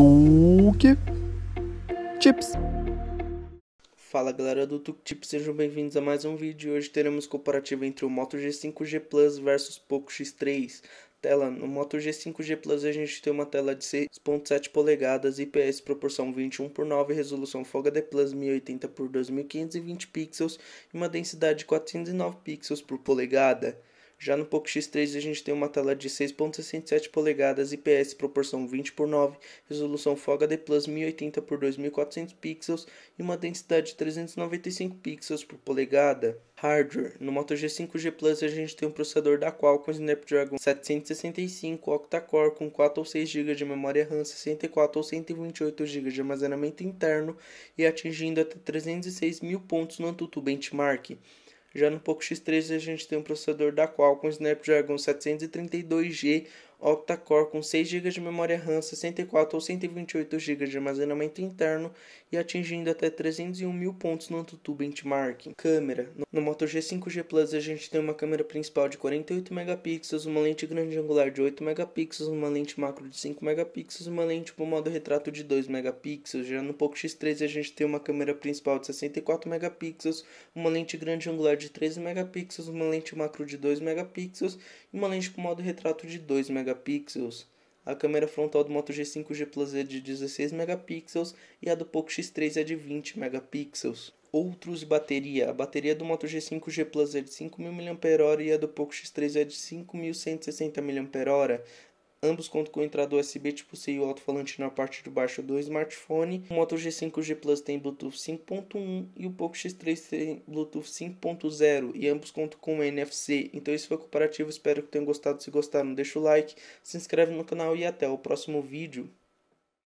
Tuk Chips. Fala galera do Tuk Tips, sejam bem-vindos a mais um vídeo. Hoje teremos comparativo entre o Moto G5 G Plus versus Poco X3. Tela, no Moto G5 G Plus a gente tem uma tela de 6.7 polegadas, IPS proporção 21 por 9, resolução Full HD Plus 1080 por 2520 pixels e uma densidade de 409 pixels por polegada. Já no Poco X3 a gente tem uma tela de 6.67 polegadas, IPS proporção 20 por 9, resolução Full HD Plus 1080 por 2400 pixels e uma densidade de 395 pixels por polegada. Hardware. No Moto G5 G Plus a gente tem um processador da Qualcomm Snapdragon 765 octa-core com 4 ou 6 GB de memória RAM, 64 ou 128 GB de armazenamento interno e atingindo até 306 mil pontos no Antutu Benchmark. Já no Poco X3 a gente tem um processador da Qualcomm Snapdragon 732G octa-core com 6 GB de memória RAM, 64 ou 128 GB de armazenamento interno e atingindo até 301 mil pontos no AnTuTu Benchmarking. Câmera. No Moto G5 G Plus a gente tem uma câmera principal de 48 megapixels, uma lente grande angular de 8 megapixels, uma lente macro de 5 megapixels, uma lente para modo retrato de 2 megapixels. Já no Poco X3 a gente tem uma câmera principal de 64 megapixels, uma lente grande angular de 13 megapixels, uma lente macro de 2 megapixels e uma lente para modo retrato de 2 megapixels megapixels, a câmera frontal do Moto G5 G Plus é de 16 megapixels e a do Poco X3 é de 20 megapixels. Outros bateria. A bateria do Moto G5 G Plus é de 5.000 mAh e a do Poco X3 é de 5.160 mAh. Ambos contam com entrada USB tipo C e o alto-falante na parte de baixo do smartphone. O Moto G5 G Plus tem Bluetooth 5.1 e o Poco X3 tem Bluetooth 5.0 e ambos contam com NFC. Então esse foi o comparativo, espero que tenham gostado. Se gostaram, deixa o like, se inscreve no canal e até o próximo vídeo.